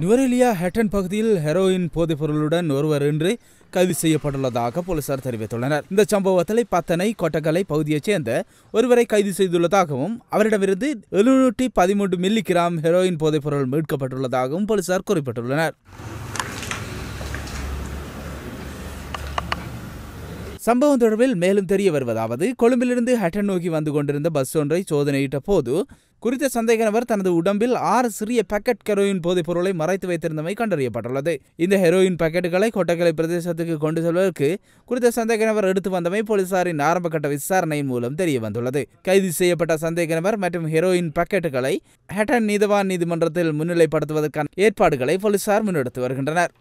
நுவரெலியா ஹெட்டன் பகுதியில் ஹெரோயின் போதைப்பொருளுடன் ஒருவர் இன்று கைது செய்யப்பட்டுள்ளதாக போலீசார் தெரிவித்துள்ளனர் இந்த சம்பவத்தில் பத்தனை கொட்டக்கலை பகுதியைச் சேர்ந்த ஒருவரை கைது செய்துள்ளதாகவும் அவரிடமிருந்து எழுநூற்றி பதிமூன்று மில்லி கிராம் ஹெரோயின் போதைப்பொருள் மீட்கப்பட்டுள்ளதாகவும் போலீசார் குறிப்பிட்டுள்ளனர் சம்பவம் தொடர்பில் மேலும் தெரிய வருவதாவது கொழும்பிலிருந்து ஹட்டன் நோக்கி வந்து கொண்டிருந்த பஸ் ஒன்றை சோதனையிட்ட போது குறித்த சந்தேக நபர் தனது உடம்பில் ஆறு சிறிய பாக்கெட் ஹெரோயின் போதைப் பொருளை மறைத்து வைத்திருந்தமை கண்டறியப்பட்டுள்ளது இந்த ஹெரோயின் பாக்கெட்டுகளை கொட்டக்கலை பிரதேசத்துக்கு கொண்டு செல்வதற்கு குறித்த சந்தேக நபர் எடுத்து வந்தமை போலீசாரின் ஆரம்ப கட்ட விசாரணையின் மூலம் தெரிய வந்துள்ளது கைது செய்யப்பட்ட சந்தேக நபர் மற்றும் ஹெரோயின் பாக்கெட்டுகளை ஹட்டன் நீதவான் நீதிமன்றத்தில் முன்னிலைப்படுத்துவதற்கான ஏற்பாடுகளை போலீசார் முன்னெடுத்து வருகின்றனர்